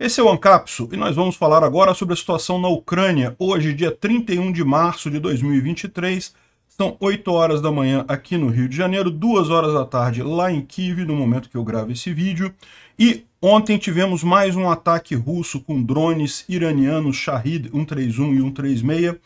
Esse é o Ancapso e nós vamos falar agora sobre a situação na Ucrânia. Hoje, dia 31 de março de 2023, são 8 horas da manhã aqui no Rio de Janeiro, 2 horas da tarde lá em Kiev, no momento que eu gravo esse vídeo. E ontem tivemos mais um ataque russo com drones iranianos Shahid 131 e 136.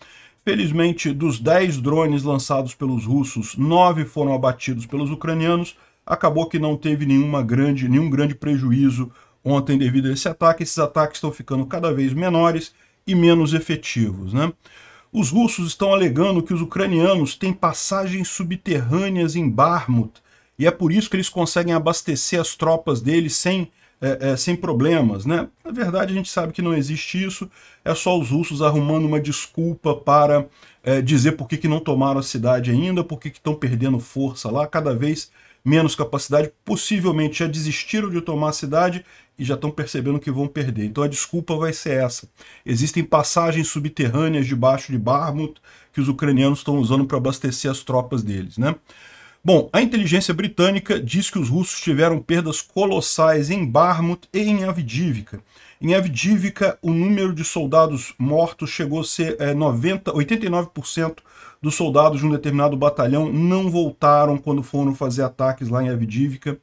Felizmente, dos 10 drones lançados pelos russos, 9 foram abatidos pelos ucranianos. Acabou que não teve nenhuma grande, nenhum grande prejuízo ontem devido a esse ataque. Esses ataques estão ficando cada vez menores e menos efetivos. Né? Os russos estão alegando que os ucranianos têm passagens subterrâneas em Barmut e é por isso que eles conseguem abastecer as tropas deles sem, é, é, sem problemas. Né? Na verdade, a gente sabe que não existe isso, é só os russos arrumando uma desculpa para é, dizer por que, que não tomaram a cidade ainda, por que estão perdendo força lá, cada vez menos capacidade, possivelmente já desistiram de tomar a cidade e já estão percebendo que vão perder. Então a desculpa vai ser essa. Existem passagens subterrâneas debaixo de Barmut que os ucranianos estão usando para abastecer as tropas deles, né? Bom, a inteligência britânica diz que os russos tiveram perdas colossais em Barmut e em Avdiivka. Em Avdiivka, o número de soldados mortos chegou a ser é, 90, 89% dos soldados de um determinado batalhão não voltaram quando foram fazer ataques lá em Avdiivka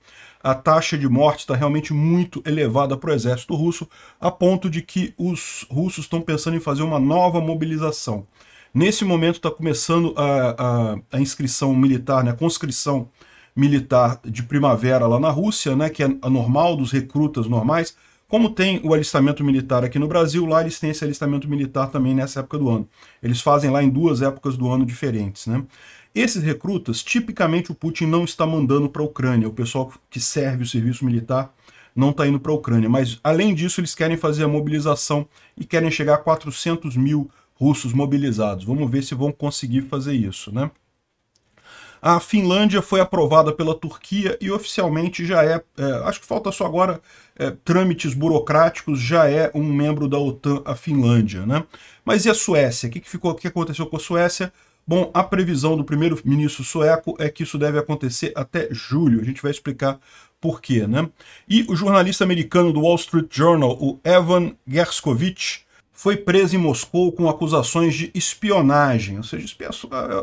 a taxa de morte está realmente muito elevada para o exército russo, a ponto de que os russos estão pensando em fazer uma nova mobilização. Nesse momento está começando a, a, a, inscrição militar, né, a conscrição militar de primavera lá na Rússia, né, que é a normal dos recrutas normais. Como tem o alistamento militar aqui no Brasil, lá eles têm esse alistamento militar também nessa época do ano. Eles fazem lá em duas épocas do ano diferentes. Né? Esses recrutas, tipicamente o Putin não está mandando para a Ucrânia, o pessoal que serve o serviço militar não está indo para a Ucrânia, mas além disso eles querem fazer a mobilização e querem chegar a 400 mil russos mobilizados. Vamos ver se vão conseguir fazer isso, né? A Finlândia foi aprovada pela Turquia e oficialmente já é, é acho que falta só agora é, trâmites burocráticos, já é um membro da OTAN a Finlândia, né? Mas e a Suécia? O que, que, ficou, o que aconteceu com a Suécia? Bom, a previsão do primeiro-ministro sueco é que isso deve acontecer até julho. A gente vai explicar por quê, né? E o jornalista americano do Wall Street Journal, o Evan Gerskovich, foi preso em Moscou com acusações de espionagem, ou seja,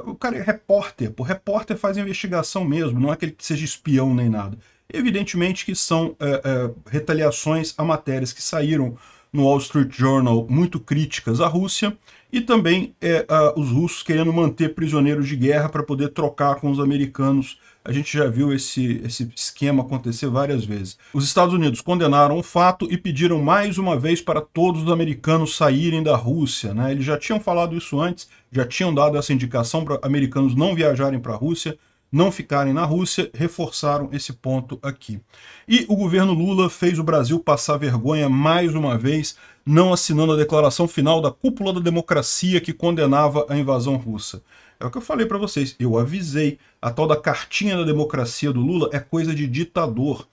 o cara é repórter, o repórter faz investigação mesmo, não é aquele que seja espião nem nada. Evidentemente que são é, é, retaliações a matérias que saíram no Wall Street Journal muito críticas à Rússia, e também é, uh, os russos querendo manter prisioneiros de guerra para poder trocar com os americanos. A gente já viu esse, esse esquema acontecer várias vezes. Os Estados Unidos condenaram o fato e pediram mais uma vez para todos os americanos saírem da Rússia. Né? Eles já tinham falado isso antes, já tinham dado essa indicação para americanos não viajarem para a Rússia, não ficarem na Rússia, reforçaram esse ponto aqui. E o governo Lula fez o Brasil passar vergonha mais uma vez, não assinando a declaração final da cúpula da democracia que condenava a invasão russa. É o que eu falei para vocês, eu avisei. A tal da cartinha da democracia do Lula é coisa de ditador.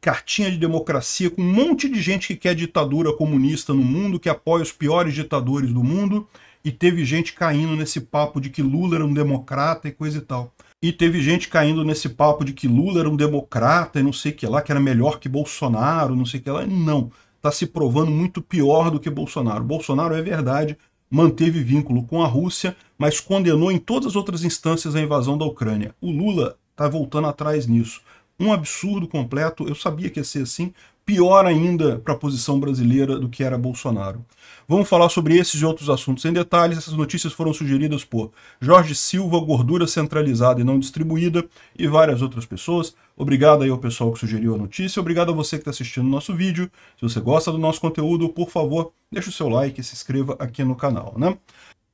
Cartinha de democracia com um monte de gente que quer ditadura comunista no mundo, que apoia os piores ditadores do mundo, e teve gente caindo nesse papo de que Lula era um democrata e coisa e tal. E teve gente caindo nesse papo de que Lula era um democrata e não sei o que lá, que era melhor que Bolsonaro, não sei o que lá. Não está se provando muito pior do que Bolsonaro. Bolsonaro, é verdade, manteve vínculo com a Rússia, mas condenou em todas as outras instâncias a invasão da Ucrânia. O Lula está voltando atrás nisso. Um absurdo completo, eu sabia que ia ser assim, pior ainda para a posição brasileira do que era Bolsonaro. Vamos falar sobre esses e outros assuntos em detalhes. Essas notícias foram sugeridas por Jorge Silva, Gordura Centralizada e Não Distribuída, e várias outras pessoas. Obrigado aí ao pessoal que sugeriu a notícia, obrigado a você que está assistindo o nosso vídeo. Se você gosta do nosso conteúdo, por favor, deixe o seu like e se inscreva aqui no canal, né?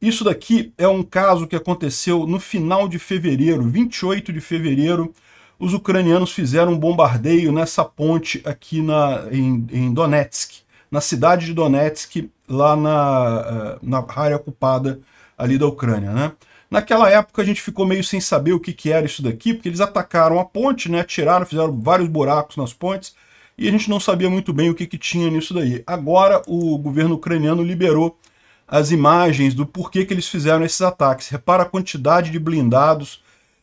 Isso daqui é um caso que aconteceu no final de fevereiro, 28 de fevereiro. Os ucranianos fizeram um bombardeio nessa ponte aqui na, em, em Donetsk, na cidade de Donetsk, lá na, eh, na área ocupada ali da Ucrânia, né? Naquela época a gente ficou meio sem saber o que, que era isso daqui, porque eles atacaram a ponte, né? Atiraram, fizeram vários buracos nas pontes e a gente não sabia muito bem o que, que tinha nisso daí. Agora o governo ucraniano liberou as imagens do porquê que eles fizeram esses ataques. Repara a quantidade de blindados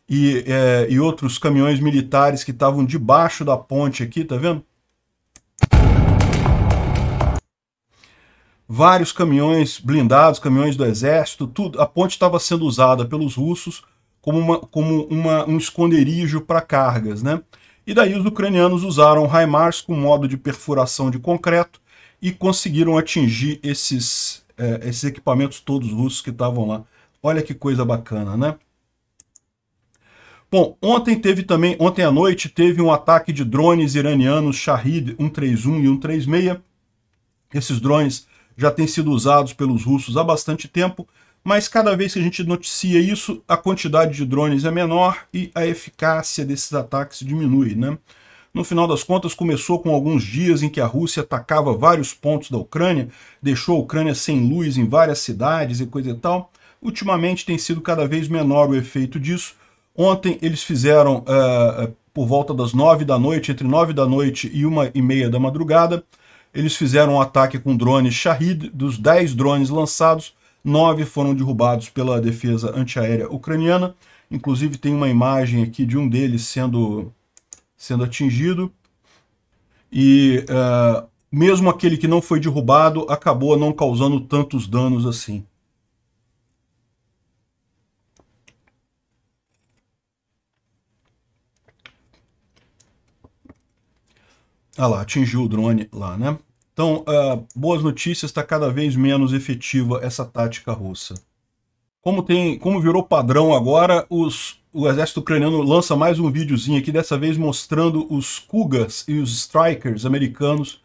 e, é, e outros caminhões militares que estavam debaixo da ponte aqui, tá vendo? vários caminhões blindados, caminhões do exército, tudo. A ponte estava sendo usada pelos russos como, uma, como uma, um esconderijo para cargas, né? E daí os ucranianos usaram HIMARS com modo de perfuração de concreto e conseguiram atingir esses, é, esses equipamentos todos russos que estavam lá. Olha que coisa bacana, né? Bom, ontem teve também, ontem à noite teve um ataque de drones iranianos Shahid 131 e 136. Esses drones já têm sido usados pelos russos há bastante tempo, mas cada vez que a gente noticia isso, a quantidade de drones é menor e a eficácia desses ataques diminui, né? No final das contas, começou com alguns dias em que a Rússia atacava vários pontos da Ucrânia, deixou a Ucrânia sem luz em várias cidades e coisa e tal. Ultimamente tem sido cada vez menor o efeito disso. Ontem eles fizeram, uh, por volta das nove da noite, entre nove da noite e uma e meia da madrugada, eles fizeram um ataque com drones Shahid. Dos 10 drones lançados, 9 foram derrubados pela defesa antiaérea ucraniana. Inclusive tem uma imagem aqui de um deles sendo, sendo atingido. E uh, mesmo aquele que não foi derrubado acabou não causando tantos danos assim. Ah lá, atingiu o drone lá, né? Então, uh, boas notícias, está cada vez menos efetiva essa tática russa. Como, tem, como virou padrão agora, os, o exército ucraniano lança mais um videozinho aqui, dessa vez mostrando os Kugas e os Strikers americanos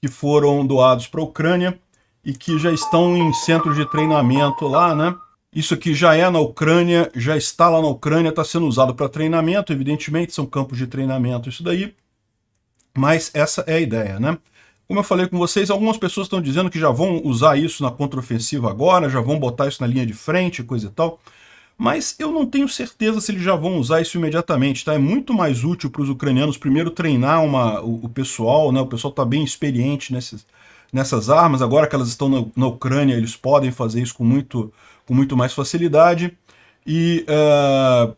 que foram doados para a Ucrânia e que já estão em centros de treinamento lá, né? Isso aqui já é na Ucrânia, já está lá na Ucrânia, está sendo usado para treinamento, evidentemente, são campos de treinamento isso daí, mas essa é a ideia, né? Como eu falei com vocês, algumas pessoas estão dizendo que já vão usar isso na contraofensiva agora, já vão botar isso na linha de frente, coisa e tal. Mas eu não tenho certeza se eles já vão usar isso imediatamente, tá? É muito mais útil para os ucranianos primeiro treinar uma, o, o, pessoal, né? O pessoal está bem experiente nessas armas. Agora que elas estão na, na, Ucrânia, eles podem fazer isso com muito, com muito mais facilidade. E, uh,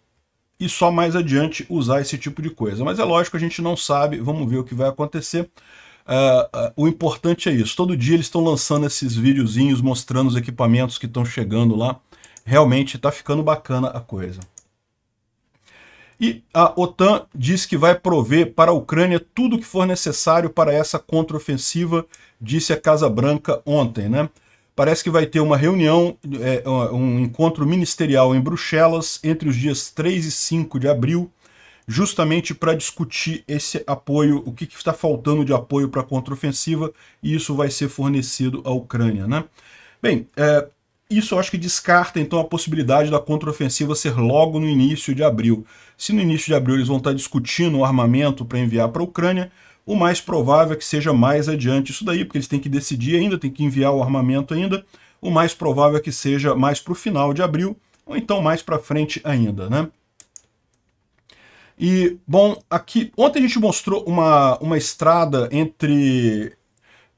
e só mais adiante usar esse tipo de coisa. Mas é lógico, a gente não sabe, vamos ver o que vai acontecer. Uh, uh, o importante é isso. Todo dia eles estão lançando esses videozinhos mostrando os equipamentos que estão chegando lá. Realmente está ficando bacana a coisa. E a OTAN diz que vai prover para a Ucrânia tudo o que for necessário para essa contraofensiva, disse a Casa Branca ontem. Né? Parece que vai ter uma reunião, é, um encontro ministerial em Bruxelas entre os dias 3 e 5 de abril justamente para discutir esse apoio, o que está faltando de apoio para a contraofensiva, e isso vai ser fornecido à Ucrânia. Né? Bem, é, isso eu acho que descarta então a possibilidade da contraofensiva ser logo no início de abril. Se no início de abril eles vão estar tá discutindo o armamento para enviar para a Ucrânia, o mais provável é que seja mais adiante isso daí, porque eles têm que decidir ainda, têm que enviar o armamento ainda. O mais provável é que seja mais para o final de abril, ou então mais para frente ainda, né? E, bom, aqui ontem a gente mostrou uma, uma estrada entre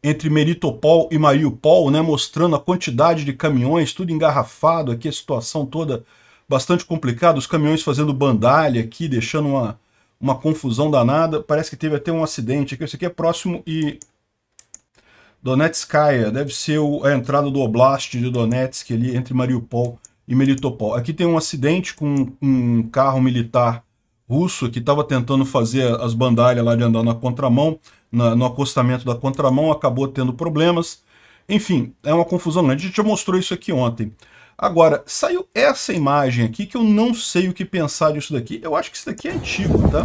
entre Meritopol e Mariupol, né, mostrando a quantidade de caminhões, tudo engarrafado aqui, a situação toda bastante complicada, os caminhões fazendo bandalha aqui, deixando uma, uma confusão danada. Parece que teve até um acidente aqui. Isso aqui é próximo e Donetskaya, deve ser o, a entrada do Oblast de Donetsk ali entre Mariupol e Melitopol. Aqui tem um acidente com um carro militar russo que estava tentando fazer as bandalhas lá de andar na contramão, na, no acostamento da contramão, acabou tendo problemas. Enfim, é uma confusão grande. A gente já mostrou isso aqui ontem. Agora, saiu essa imagem aqui que eu não sei o que pensar disso daqui. Eu acho que isso daqui é antigo, tá?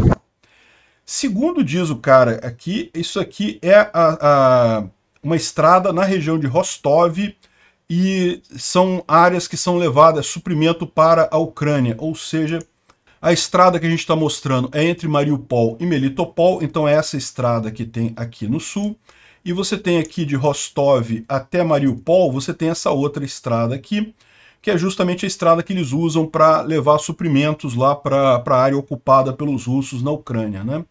Segundo diz o cara aqui, isso aqui é a, a, uma estrada na região de Rostov e são áreas que são levadas suprimento para a Ucrânia, ou seja, a estrada que a gente está mostrando é entre Mariupol e Melitopol, então é essa estrada que tem aqui no sul. E você tem aqui de Rostov até Mariupol, você tem essa outra estrada aqui, que é justamente a estrada que eles usam para levar suprimentos lá para a área ocupada pelos russos na Ucrânia, né?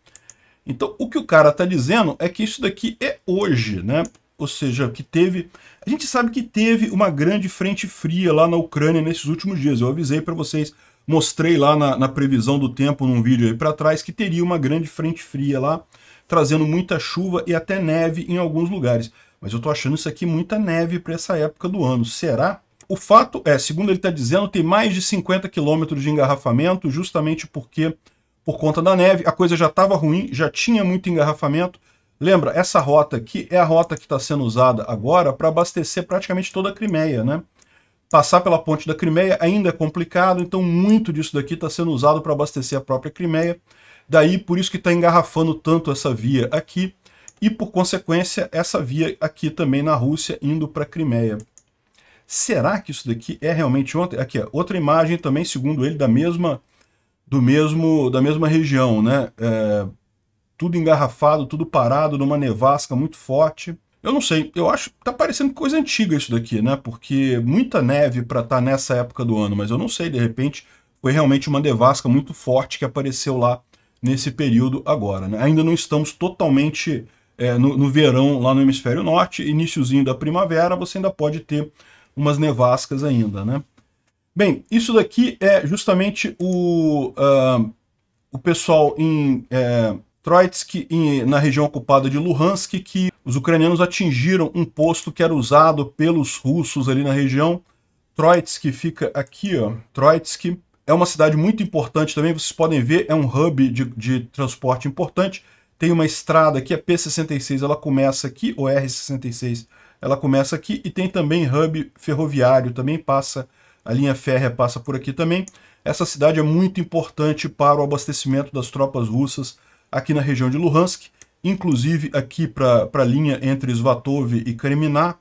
Então, o que o cara está dizendo é que isso daqui é hoje, né? Ou seja, que teve... A gente sabe que teve uma grande frente fria lá na Ucrânia nesses últimos dias. Eu avisei para vocês Mostrei lá na, na previsão do tempo, num vídeo aí para trás, que teria uma grande frente fria lá, trazendo muita chuva e até neve em alguns lugares. Mas eu estou achando isso aqui muita neve para essa época do ano. Será? O fato é, segundo ele está dizendo, tem mais de 50 quilômetros de engarrafamento, justamente porque, por conta da neve, a coisa já estava ruim, já tinha muito engarrafamento. Lembra, essa rota aqui é a rota que está sendo usada agora para abastecer praticamente toda a Crimeia, né? Passar pela ponte da Crimeia ainda é complicado, então muito disso daqui está sendo usado para abastecer a própria Crimeia. Daí por isso que está engarrafando tanto essa via aqui e, por consequência, essa via aqui também na Rússia indo para a Crimeia. Será que isso daqui é realmente ontem? Aqui, ó, outra imagem também, segundo ele, da mesma, do mesmo, da mesma região, né? É, tudo engarrafado, tudo parado, numa nevasca muito forte. Eu não sei, eu acho que tá parecendo coisa antiga isso daqui, né? Porque muita neve para estar tá nessa época do ano, mas eu não sei, de repente foi realmente uma nevasca muito forte que apareceu lá nesse período agora. Né? Ainda não estamos totalmente é, no, no, verão lá no hemisfério norte, iníciozinho da primavera, você ainda pode ter umas nevascas ainda, né? Bem, isso daqui é justamente o, uh, o pessoal em é, Troitsk, em, na região ocupada de Luhansk, que os ucranianos atingiram um posto que era usado pelos russos ali na região. Troitsk fica aqui, ó. Troitsk é uma cidade muito importante também, vocês podem ver, é um hub de, de transporte importante. Tem uma estrada aqui, a P66, ela começa aqui, ou R66, ela começa aqui. E tem também hub ferroviário, também passa, a linha férrea passa por aqui também. Essa cidade é muito importante para o abastecimento das tropas russas aqui na região de Luhansk inclusive aqui para a linha entre Svatov e Kreminá,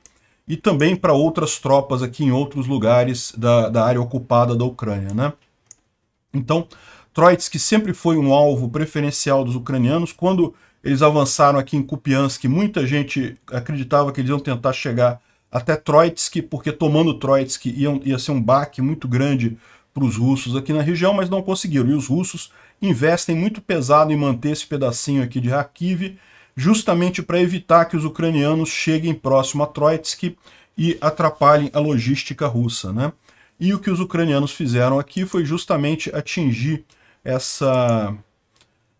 e também para outras tropas aqui em outros lugares da, da área ocupada da Ucrânia. Né? Então, Troitsky sempre foi um alvo preferencial dos ucranianos. Quando eles avançaram aqui em Kupiansk, muita gente acreditava que eles iam tentar chegar até Troitsky, porque tomando Troitsky ia, ia ser um baque muito grande para os russos aqui na região, mas não conseguiram. E os russos investem muito pesado em manter esse pedacinho aqui de Kharkiv, justamente para evitar que os ucranianos cheguem próximo a Troitsky e atrapalhem a logística russa. Né? E o que os ucranianos fizeram aqui foi justamente atingir essa,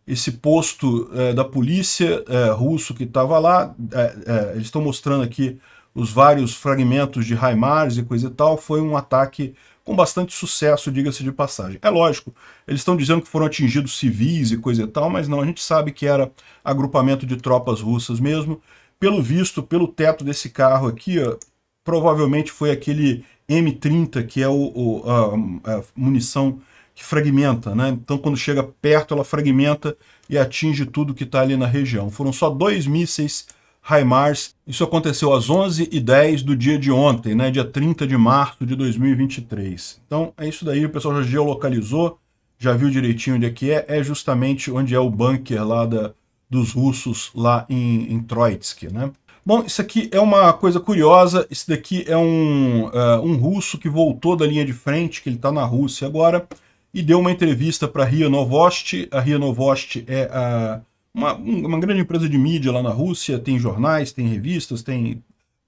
esse posto é, da polícia é, russo que estava lá. É, é eles estão mostrando aqui os vários fragmentos de Raimars e coisa e tal. Foi um ataque com bastante sucesso, diga-se de passagem. É lógico, eles estão dizendo que foram atingidos civis e coisa e tal, mas não, a gente sabe que era agrupamento de tropas russas mesmo. Pelo visto, pelo teto desse carro aqui, ó, provavelmente foi aquele M30, que é o, o a, a munição que fragmenta, né? Então, quando chega perto, ela fragmenta e atinge tudo que está ali na região. Foram só dois mísseis HIMARS. Isso aconteceu às 11h10 do dia de ontem, né, dia 30 de março de 2023. Então é isso daí, o pessoal já geolocalizou, já viu direitinho onde é que é, é justamente onde é o bunker lá da, dos russos lá em, em Troitsk, né? Bom, isso aqui é uma coisa curiosa, isso daqui é um, uh, um russo que voltou da linha de frente, que ele está na Rússia agora, e deu uma entrevista para a Ria Novosti, a Ria Novosti é a uma, uma grande empresa de mídia lá na Rússia, tem jornais, tem revistas, tem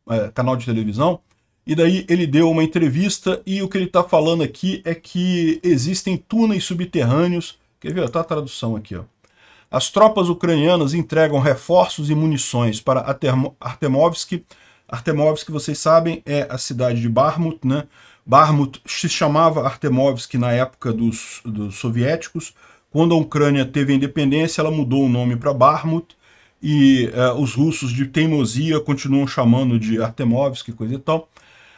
é, canal de televisão. E daí ele deu uma entrevista e o que ele está falando aqui é que existem túneis subterrâneos. Quer ver? Tá a tradução aqui, ó. As tropas ucranianas entregam reforços e munições para Artemovsk. Artemovsk, vocês sabem, é a cidade de Barmut, né? Barmut se chamava Artemovsk na época dos, dos soviéticos, quando a Ucrânia teve a independência, ela mudou o nome para Barmut, e uh, os russos de teimosia continuam chamando de Artemovsk, coisa e tal.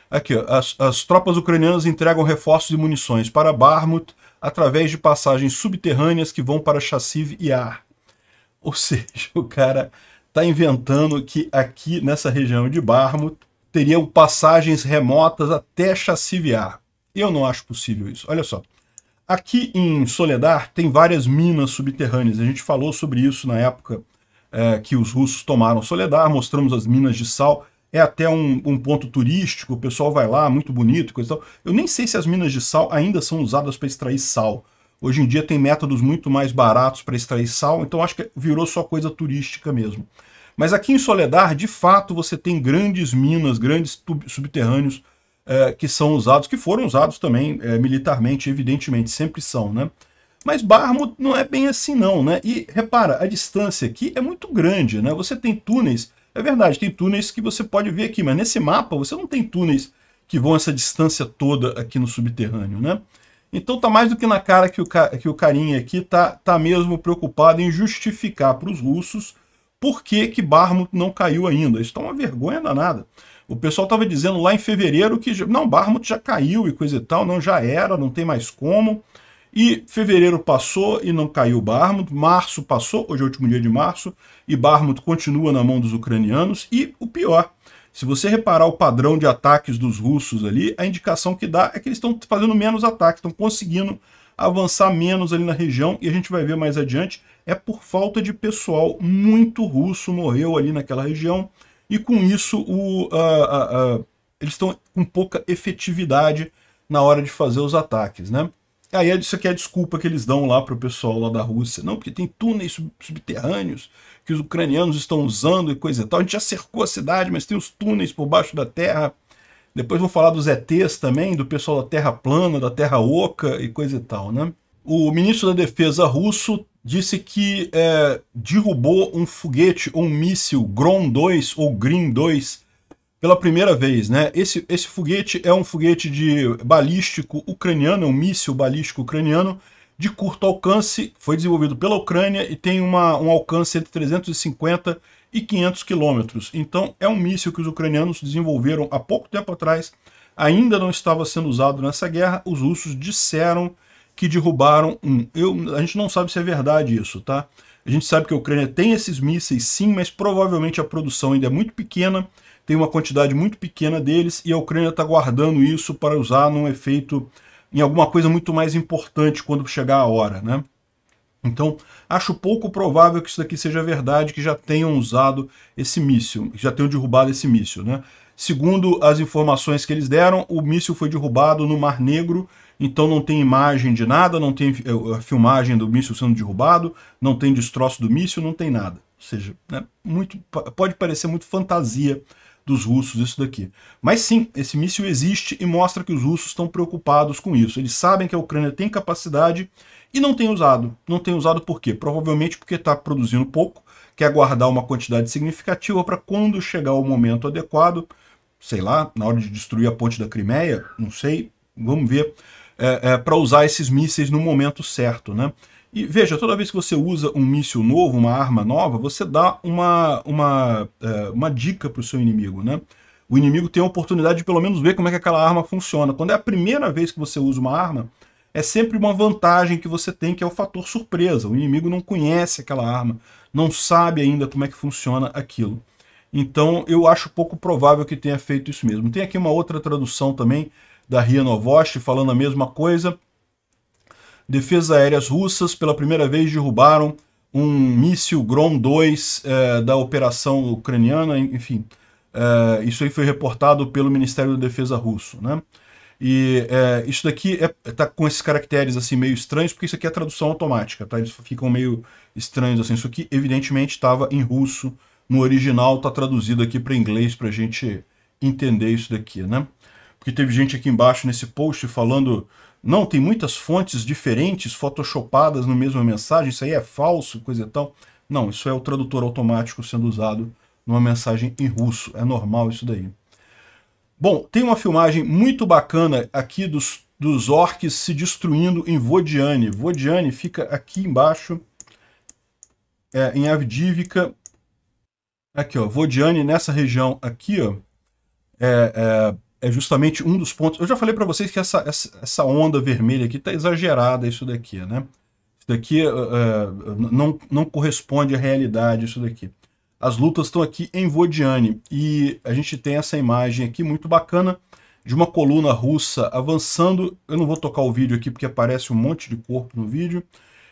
Aqui, as, as tropas ucranianas entregam reforços e munições para Barmut através de passagens subterrâneas que vão para Chassiv e Ar. Ou seja, o cara está inventando que aqui nessa região de Barmut teriam passagens remotas até Chassiv e Ar. Eu não acho possível isso. Olha só. Aqui em Soledar tem várias minas subterrâneas. A gente falou sobre isso na época é, que os russos tomaram Soledar, mostramos as minas de sal. É até um, um ponto turístico, o pessoal vai lá, muito bonito, coisa e tal. Eu nem sei se as minas de sal ainda são usadas para extrair sal. Hoje em dia tem métodos muito mais baratos para extrair sal, então acho que virou só coisa turística mesmo. Mas aqui em Soledar, de fato, você tem grandes minas, grandes subterrâneos é, que são usados, que foram usados também é, militarmente, evidentemente, sempre são, né? Mas Barmut não é bem assim não, né? E repara, a distância aqui é muito grande, né? Você tem túneis, é verdade, tem túneis que você pode ver aqui, mas nesse mapa você não tem túneis que vão essa distância toda aqui no subterrâneo, né? Então tá mais do que na cara que o, que o carinha aqui tá, tá mesmo preocupado em justificar para os russos por que, que Barmouth não caiu ainda. Isso tá uma vergonha danada. O pessoal estava dizendo lá em fevereiro que não, Barmut já caiu e coisa e tal, não já era, não tem mais como. E fevereiro passou e não caiu Barmut, março passou, hoje é o último dia de março, e Barmut continua na mão dos ucranianos. E o pior, se você reparar o padrão de ataques dos russos ali, a indicação que dá é que eles estão fazendo menos ataques, estão conseguindo avançar menos ali na região, e a gente vai ver mais adiante, é por falta de pessoal. Muito russo morreu ali naquela região, e com isso o, uh, uh, uh, eles estão com pouca efetividade na hora de fazer os ataques, né? Aí é isso aqui é a desculpa que eles dão lá para o pessoal lá da Rússia. Não, porque tem túneis subterrâneos que os ucranianos estão usando e coisa e tal. A gente já cercou a cidade, mas tem os túneis por baixo da terra. Depois vou falar dos ETs também, do pessoal da Terra plana, da Terra oca e coisa e tal, né? o ministro da Defesa russo disse que é, derrubou um foguete, um míssil Grom 2 ou Green 2 pela primeira vez. Né? Esse, esse foguete é um foguete de balístico ucraniano, um míssil balístico ucraniano de curto alcance, foi desenvolvido pela Ucrânia e tem uma, um alcance entre 350 e 500 quilômetros. Então é um míssil que os ucranianos desenvolveram há pouco tempo atrás, ainda não estava sendo usado nessa guerra, os russos disseram que derrubaram um. Eu, a gente não sabe se é verdade isso, tá? A gente sabe que a Ucrânia tem esses mísseis sim, mas provavelmente a produção ainda é muito pequena, tem uma quantidade muito pequena deles e a Ucrânia está guardando isso para usar num efeito em alguma coisa muito mais importante quando chegar a hora, né? Então, acho pouco provável que isso daqui seja verdade, que já tenham usado esse míssil, que já tenham derrubado esse míssil, né? Segundo as informações que eles deram, o míssil foi derrubado no Mar Negro então não tem imagem de nada, não tem eh, a filmagem do míssil sendo derrubado, não tem destroço do míssil, não tem nada. Ou seja, né, muito, pode parecer muito fantasia dos russos isso daqui. Mas sim, esse míssil existe e mostra que os russos estão preocupados com isso. Eles sabem que a Ucrânia tem capacidade e não tem usado. Não tem usado por quê? Provavelmente porque está produzindo pouco, quer guardar uma quantidade significativa para quando chegar o momento adequado, sei lá, na hora de destruir a ponte da Crimeia, não sei, vamos ver é, é, para usar esses mísseis no momento certo, né? E veja, toda vez que você usa um míssil novo, uma arma nova, você dá uma, uma, é, uma dica para o seu inimigo, né? O inimigo tem a oportunidade de pelo menos ver como é que aquela arma funciona. Quando é a primeira vez que você usa uma arma, é sempre uma vantagem que você tem, que é o fator surpresa. O inimigo não conhece aquela arma, não sabe ainda como é que funciona aquilo. Então eu acho pouco provável que tenha feito isso mesmo. Tem aqui uma outra tradução também, da RIA Novosti falando a mesma coisa. Defesas aéreas russas pela primeira vez derrubaram um míssil Grom 2 eh, da operação ucraniana, enfim. Eh, isso aí foi reportado pelo Ministério da Defesa russo, né? E eh, isso daqui está é, tá com esses caracteres assim meio estranhos, porque isso aqui é tradução automática, tá? Eles ficam meio estranhos assim. Isso aqui evidentemente estava em russo, no original está traduzido aqui para inglês para a gente entender isso daqui, né? porque teve gente aqui embaixo nesse post falando não, tem muitas fontes diferentes, photoshopadas na mesma mensagem, isso aí é falso, coisa e tal. Não, isso é o tradutor automático sendo usado numa mensagem em russo, é normal isso daí. Bom, tem uma filmagem muito bacana aqui dos, dos orcs se destruindo em Vodiane. Vodiane fica aqui embaixo, é, em Avdívica. Aqui, ó, Vodiane nessa região aqui, ó, é, é é justamente um dos pontos. Eu já falei para vocês que essa, essa, onda vermelha aqui está exagerada, isso daqui, né? Isso daqui uh, não, não corresponde à realidade, isso daqui. As lutas estão aqui em Vodiane e a gente tem essa imagem aqui muito bacana de uma coluna russa avançando. Eu não vou tocar o vídeo aqui porque aparece um monte de corpo no vídeo.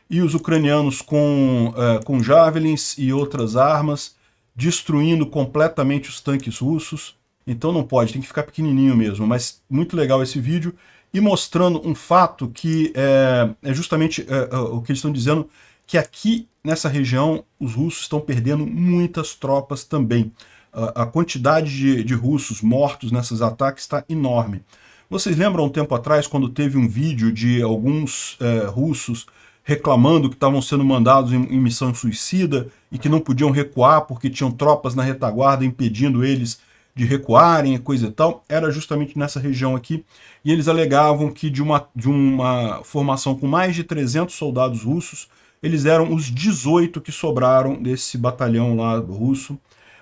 E os ucranianos com, uh, com javelins e outras armas destruindo completamente os tanques russos. Então não pode, tem que ficar pequenininho mesmo. Mas muito legal esse vídeo e mostrando um fato que é, é justamente é, é, o que eles estão dizendo, que aqui nessa região os russos estão perdendo muitas tropas também. A, a quantidade de, de russos mortos nesses ataques está enorme. Vocês lembram um tempo atrás quando teve um vídeo de alguns é, russos reclamando que estavam sendo mandados em, em, missão suicida e que não podiam recuar porque tinham tropas na retaguarda impedindo eles de recuarem e coisa e tal, era justamente nessa região aqui, e eles alegavam que de uma, de uma formação com mais de 300 soldados russos, eles eram os 18 que sobraram desse batalhão lá russo,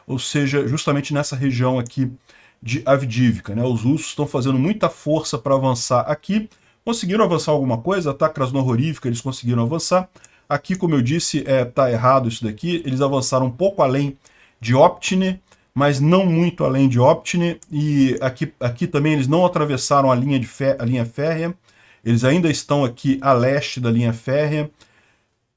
ou seja, justamente nessa região aqui de Avdivka. Né? Os russos estão fazendo muita força para avançar aqui, conseguiram avançar alguma coisa, tá? Krasnohorífica, eles conseguiram avançar. Aqui, como eu disse, é, tá errado isso daqui, eles avançaram um pouco além de Optine, mas não muito além de Optine, e aqui, aqui também eles não atravessaram a linha, de fer, a linha férrea, eles ainda estão aqui a leste da linha férrea.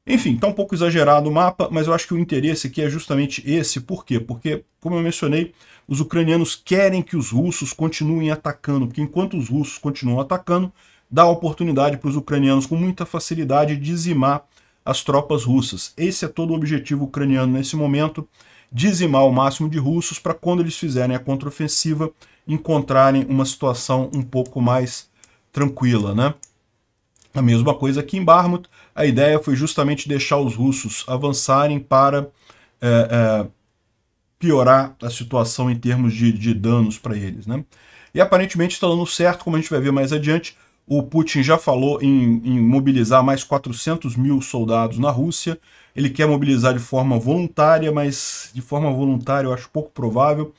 Enfim, está um pouco exagerado o mapa, mas eu acho que o interesse aqui é justamente esse. Por quê? Porque, como eu mencionei, os ucranianos querem que os russos continuem atacando, porque enquanto os russos continuam atacando, dá oportunidade para os ucranianos com muita facilidade dizimar as tropas russas. Esse é todo o objetivo ucraniano nesse momento, dizimar o máximo de russos para quando eles fizerem a contraofensiva encontrarem uma situação um pouco mais tranquila, né? A mesma coisa aqui em Barmut, a ideia foi justamente deixar os russos avançarem para é, é, piorar a situação em termos de, de danos para eles, né? E aparentemente está dando certo, como a gente vai ver mais adiante, o Putin já falou em, em mobilizar mais 400 mil soldados na Rússia, ele quer mobilizar de forma voluntária, mas de forma voluntária eu acho pouco provável.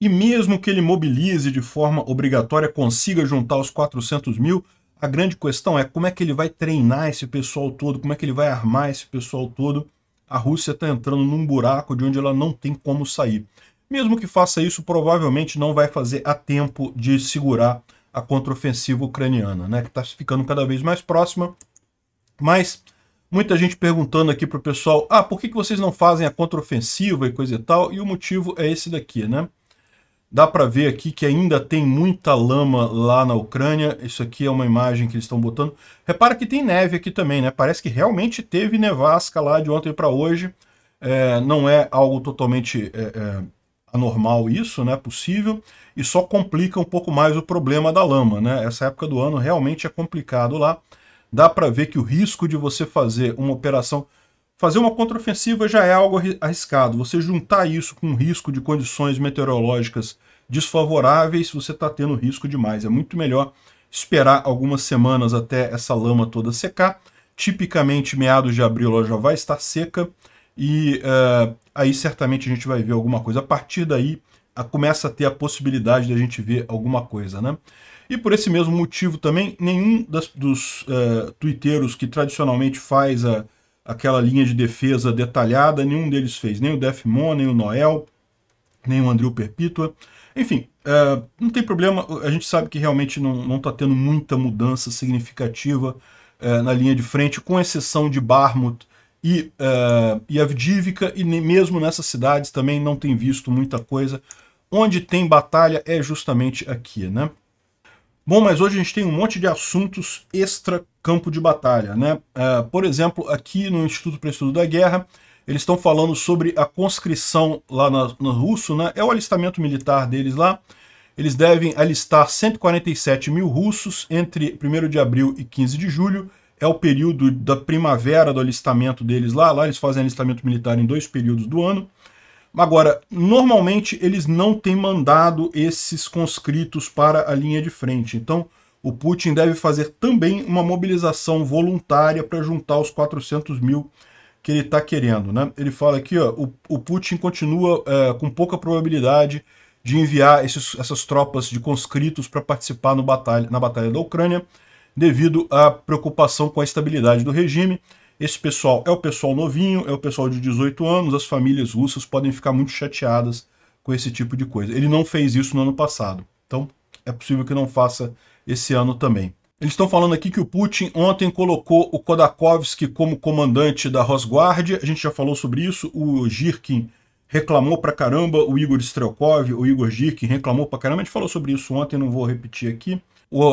E mesmo que ele mobilize de forma obrigatória, consiga juntar os 400 mil, a grande questão é como é que ele vai treinar esse pessoal todo, como é que ele vai armar esse pessoal todo. A Rússia está entrando num buraco de onde ela não tem como sair. Mesmo que faça isso, provavelmente não vai fazer a tempo de segurar a contraofensiva ucraniana, né, que está ficando cada vez mais próxima. Mas Muita gente perguntando aqui pro pessoal, ah, por que, que vocês não fazem a contraofensiva e coisa e tal? E o motivo é esse daqui, né? Dá para ver aqui que ainda tem muita lama lá na Ucrânia. Isso aqui é uma imagem que eles estão botando. Repara que tem neve aqui também, né? Parece que realmente teve nevasca lá de ontem para hoje. É, não é algo totalmente é, é, anormal isso, né? Possível. E só complica um pouco mais o problema da lama, né? Essa época do ano realmente é complicado lá dá para ver que o risco de você fazer uma operação, fazer uma contraofensiva já é algo arriscado. Você juntar isso com o risco de condições meteorológicas desfavoráveis, você está tendo risco demais. É muito melhor esperar algumas semanas até essa lama toda secar. Tipicamente, meados de abril ela já vai estar seca e uh, aí certamente a gente vai ver alguma coisa. A partir daí, a, começa a ter a possibilidade de a gente ver alguma coisa, né? E por esse mesmo motivo também, nenhum das, dos uh, eh, twitteiros que tradicionalmente faz a, aquela linha de defesa detalhada, nenhum deles fez. Nem o Defmon, nem o Noel, nem o Andrew Perpítua. Enfim, uh, não tem problema, a gente sabe que realmente não está tendo muita mudança significativa uh, na linha de frente, com exceção de Barmut e, uh, e Avdívica, e nem, mesmo nessas cidades também não tem visto muita coisa. Onde tem batalha é justamente aqui, né? Bom, mas hoje a gente tem um monte de assuntos extra campo de batalha, né? Uh, por exemplo, aqui no Instituto para Estudo da Guerra, eles estão falando sobre a conscrição lá na, no russo, né? É o alistamento militar deles lá. Eles devem alistar 147 mil russos entre 1 de abril e 15 de julho. É o período da primavera do alistamento deles lá. Lá eles fazem alistamento militar em dois períodos do ano. Agora, normalmente eles não têm mandado esses conscritos para a linha de frente. Então, o Putin deve fazer também uma mobilização voluntária para juntar os 400 mil que ele está querendo. Né? Ele fala aqui, ó, o, o Putin continua é, com pouca probabilidade de enviar esses, essas tropas de conscritos para participar batalha, na Batalha da Ucrânia, devido à preocupação com a estabilidade do regime esse pessoal é o pessoal novinho, é o pessoal de 18 anos, as famílias russas podem ficar muito chateadas com esse tipo de coisa. Ele não fez isso no ano passado, então é possível que não faça esse ano também. Eles estão falando aqui que o Putin ontem colocou o Khodakovsky como comandante da Rosguardia, a gente já falou sobre isso, o Girkin reclamou pra caramba, o Igor Strelkov, o Igor Girkin reclamou pra caramba, a gente falou sobre isso ontem, não vou repetir aqui.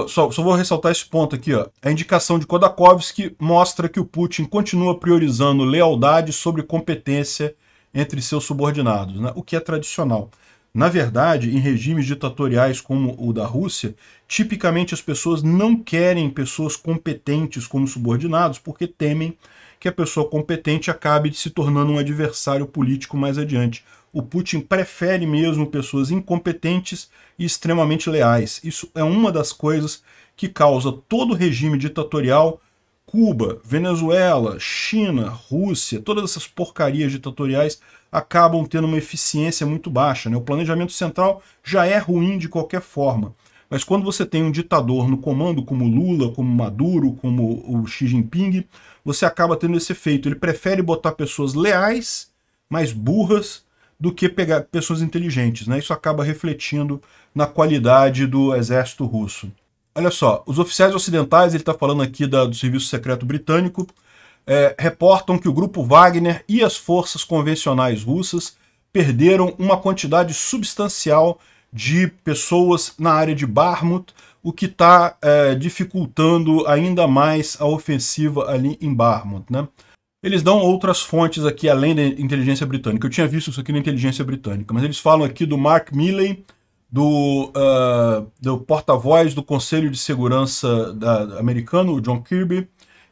Só, só, vou ressaltar esse ponto aqui. Ó. A indicação de Kodakovsky mostra que o Putin continua priorizando lealdade sobre competência entre seus subordinados, né? o que é tradicional. Na verdade, em regimes ditatoriais como o da Rússia, tipicamente as pessoas não querem pessoas competentes como subordinados porque temem que a pessoa competente acabe se tornando um adversário político mais adiante o Putin prefere mesmo pessoas incompetentes e extremamente leais. Isso é uma das coisas que causa todo o regime ditatorial. Cuba, Venezuela, China, Rússia, todas essas porcarias ditatoriais acabam tendo uma eficiência muito baixa. Né? O planejamento central já é ruim de qualquer forma. Mas quando você tem um ditador no comando, como Lula, como Maduro, como o Xi Jinping, você acaba tendo esse efeito. Ele prefere botar pessoas leais, mas burras, do que pegar pessoas inteligentes. Né? Isso acaba refletindo na qualidade do exército russo. Olha só, os oficiais ocidentais, ele está falando aqui da, do Serviço Secreto Britânico, é, reportam que o grupo Wagner e as forças convencionais russas perderam uma quantidade substancial de pessoas na área de Barmut, o que está é, dificultando ainda mais a ofensiva ali em Barmut. Né? Eles dão outras fontes aqui além da inteligência britânica. Eu tinha visto isso aqui na inteligência britânica, mas eles falam aqui do Mark Milley, do, uh, do porta-voz do Conselho de Segurança da, americano, o John Kirby,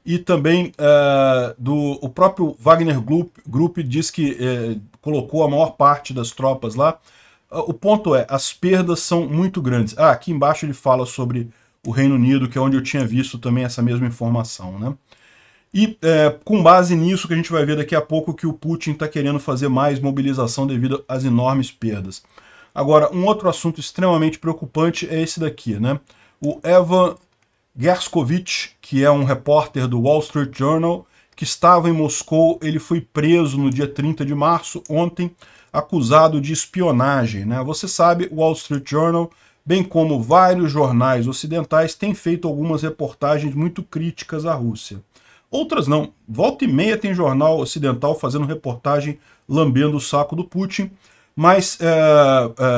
e também uh, do o próprio Wagner Group, Group diz que eh, colocou a maior parte das tropas lá. Uh, o ponto é, as perdas são muito grandes. Ah, aqui embaixo ele fala sobre o Reino Unido, que é onde eu tinha visto também essa mesma informação, né? E é, com base nisso que a gente vai ver daqui a pouco que o Putin está querendo fazer mais mobilização devido às enormes perdas. Agora, um outro assunto extremamente preocupante é esse daqui, né? O Evan Gerskovich, que é um repórter do Wall Street Journal, que estava em Moscou, ele foi preso no dia 30 de março, ontem, acusado de espionagem. Né? Você sabe, o Wall Street Journal, bem como vários jornais ocidentais, tem feito algumas reportagens muito críticas à Rússia. Outras não. Volta e meia tem jornal ocidental fazendo reportagem lambendo o saco do Putin. Mas é,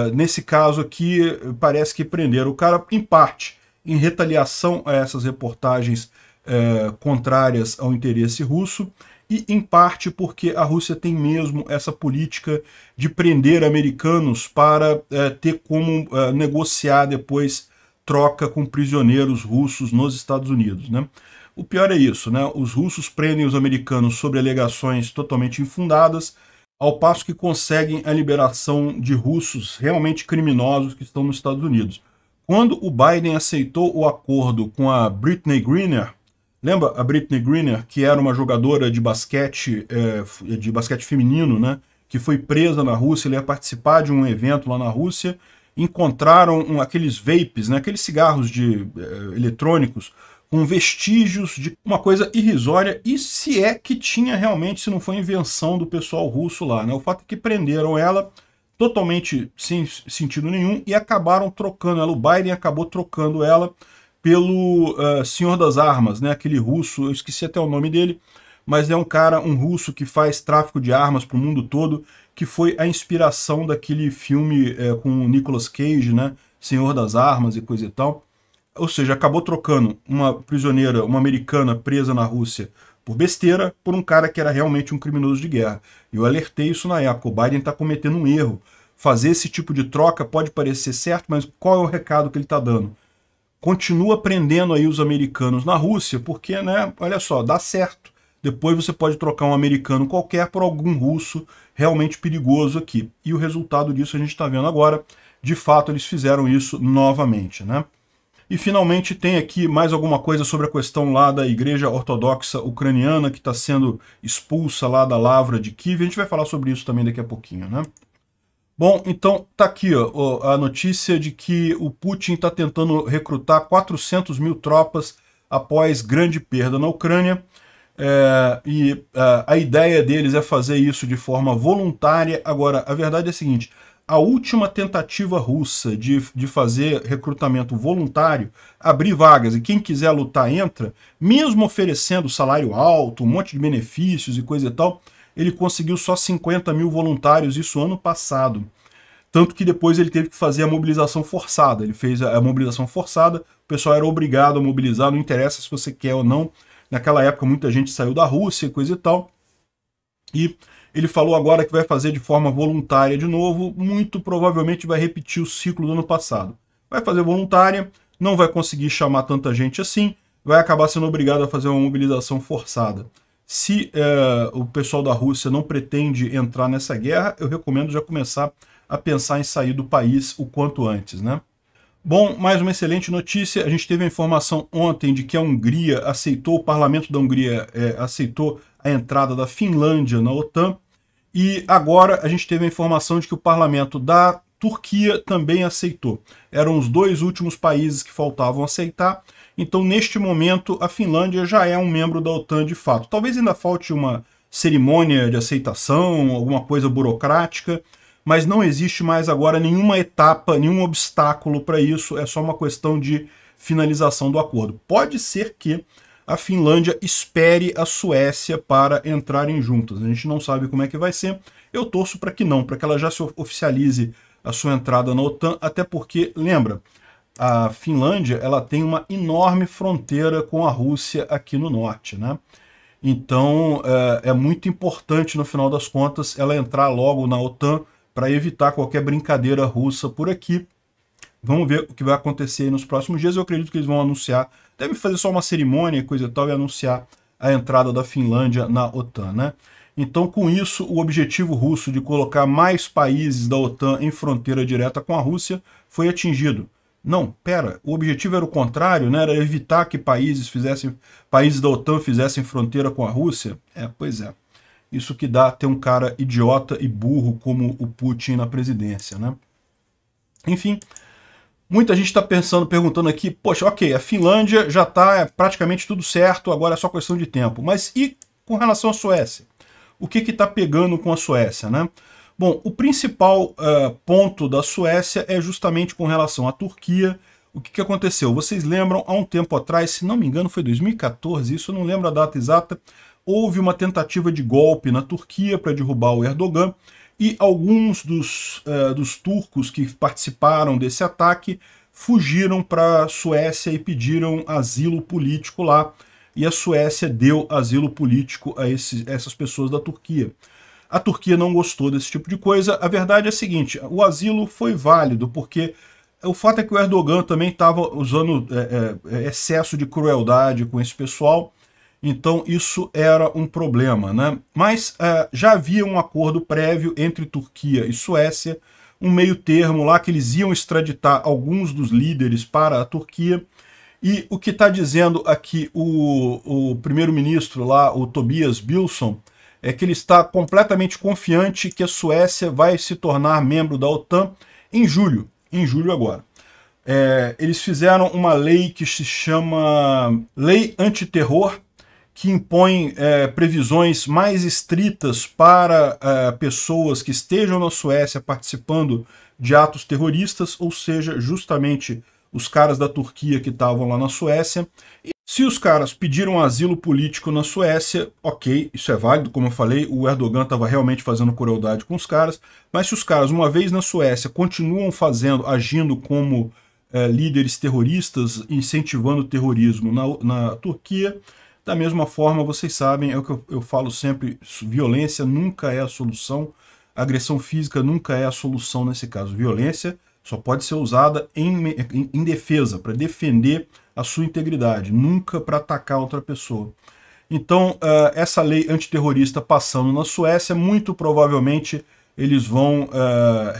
é, nesse caso aqui, parece que prenderam o cara, em parte, em retaliação a essas reportagens é, contrárias ao interesse russo, e em parte porque a Rússia tem mesmo essa política de prender americanos para é, ter como é, negociar depois troca com prisioneiros russos nos Estados Unidos. Né? O pior é isso, né? Os russos prendem os americanos sobre alegações totalmente infundadas, ao passo que conseguem a liberação de russos realmente criminosos que estão nos Estados Unidos. Quando o Biden aceitou o acordo com a Britney Greener, lembra a Britney Greener, que era uma jogadora de basquete, é, de basquete feminino, né? Que foi presa na Rússia, ele ia participar de um evento lá na Rússia, encontraram um, aqueles vapes, né, aqueles cigarros de eh, eletrônicos com vestígios de uma coisa irrisória, e se é que tinha realmente, se não foi invenção do pessoal russo lá. Né? O fato é que prenderam ela totalmente sem sentido nenhum e acabaram trocando ela. O Biden acabou trocando ela pelo uh, Senhor das Armas, né? aquele russo, eu esqueci até o nome dele, mas é um cara, um russo que faz tráfico de armas para o mundo todo, que foi a inspiração daquele filme é, com o Nicolas Cage, né? Senhor das Armas e coisa e tal ou seja, acabou trocando uma prisioneira, uma americana presa na Rússia por besteira, por um cara que era realmente um criminoso de guerra. eu alertei isso na época. O Biden está cometendo um erro. Fazer esse tipo de troca pode parecer certo, mas qual é o recado que ele está dando? Continua prendendo aí os americanos na Rússia, porque, né, olha só, dá certo. Depois você pode trocar um americano qualquer por algum russo realmente perigoso aqui. E o resultado disso a gente está vendo agora. De fato, eles fizeram isso novamente, né? E finalmente tem aqui mais alguma coisa sobre a questão lá da igreja ortodoxa ucraniana que está sendo expulsa lá da Lavra de Kiev. A gente vai falar sobre isso também daqui a pouquinho, né? Bom, então tá aqui ó, a notícia de que o Putin está tentando recrutar 400 mil tropas após grande perda na Ucrânia. É, e é, a ideia deles é fazer isso de forma voluntária. Agora, a verdade é a seguinte: a última tentativa russa de, de fazer recrutamento voluntário, abrir vagas e quem quiser lutar entra, mesmo oferecendo salário alto, um monte de benefícios e coisa e tal, ele conseguiu só 50 mil voluntários, isso ano passado. Tanto que depois ele teve que fazer a mobilização forçada. Ele fez a mobilização forçada, o pessoal era obrigado a mobilizar, não interessa se você quer ou não. Naquela época muita gente saiu da Rússia, e coisa e tal. E ele falou agora que vai fazer de forma voluntária de novo, muito provavelmente vai repetir o ciclo do ano passado. Vai fazer voluntária, não vai conseguir chamar tanta gente assim, vai acabar sendo obrigado a fazer uma mobilização forçada. Se é, o pessoal da Rússia não pretende entrar nessa guerra, eu recomendo já começar a pensar em sair do país o quanto antes, né? Bom, mais uma excelente notícia. A gente teve a informação ontem de que a Hungria aceitou, o parlamento da Hungria é, aceitou a entrada da Finlândia na OTAN. E agora a gente teve a informação de que o parlamento da Turquia também aceitou. Eram os dois últimos países que faltavam aceitar. Então, neste momento, a Finlândia já é um membro da OTAN de fato. Talvez ainda falte uma cerimônia de aceitação, alguma coisa burocrática, mas não existe mais agora nenhuma etapa, nenhum obstáculo para isso, é só uma questão de finalização do acordo. Pode ser que a Finlândia espere a Suécia para entrarem juntas. A gente não sabe como é que vai ser. Eu torço para que não, para que ela já se oficialize a sua entrada na OTAN, até porque, lembra, a Finlândia ela tem uma enorme fronteira com a Rússia aqui no norte, né? Então é, é muito importante, no final das contas, ela entrar logo na OTAN para evitar qualquer brincadeira russa por aqui. Vamos ver o que vai acontecer nos próximos dias. Eu acredito que eles vão anunciar, deve fazer só uma cerimônia, coisa e tal, e anunciar a entrada da Finlândia na OTAN, né? Então, com isso, o objetivo russo de colocar mais países da OTAN em fronteira direta com a Rússia foi atingido. Não, pera, o objetivo era o contrário, né? Era evitar que países fizessem países da OTAN fizessem fronteira com a Rússia. É, pois é. Isso que dá ter um cara idiota e burro como o Putin na presidência, né? Enfim, muita gente está pensando, perguntando aqui, poxa, ok, a Finlândia já está é, praticamente tudo certo, agora é só questão de tempo. Mas e com relação à Suécia? O que está pegando com a Suécia, né? Bom, o principal uh, ponto da Suécia é justamente com relação à Turquia. O que, que aconteceu? Vocês lembram, há um tempo atrás, se não me engano foi 2014, isso eu não lembro a data exata, houve uma tentativa de golpe na Turquia para derrubar o Erdogan e alguns dos, uh, dos turcos que participaram desse ataque fugiram para a Suécia e pediram asilo político lá. E a Suécia deu asilo político a esses, essas pessoas da Turquia. A Turquia não gostou desse tipo de coisa. A verdade é a seguinte, o asilo foi válido, porque o fato é que o Erdogan também estava usando é, é, excesso de crueldade com esse pessoal, então isso era um problema, né? Mas uh, já havia um acordo prévio entre Turquia e Suécia, um meio termo lá que eles iam extraditar alguns dos líderes para a Turquia. E o que está dizendo aqui o, o primeiro-ministro lá, o Tobias Bilson, é que ele está completamente confiante que a Suécia vai se tornar membro da OTAN em julho, em julho agora. É, eles fizeram uma lei que se chama Lei Antiterror, que impõe é, previsões mais estritas para é, pessoas que estejam na Suécia participando de atos terroristas, ou seja, justamente os caras da Turquia que estavam lá na Suécia. E se os caras pediram asilo político na Suécia, ok, isso é válido, como eu falei, o Erdogan estava realmente fazendo crueldade com os caras, mas se os caras, uma vez na Suécia, continuam fazendo, agindo como é, líderes terroristas, incentivando o terrorismo na, na Turquia, da mesma forma, vocês sabem, é o que eu, eu falo sempre, violência nunca é a solução, agressão física nunca é a solução nesse caso. Violência só pode ser usada em, em, em defesa, para defender a sua integridade, nunca para atacar outra pessoa. Então, uh, essa lei antiterrorista passando na Suécia, muito provavelmente eles vão uh,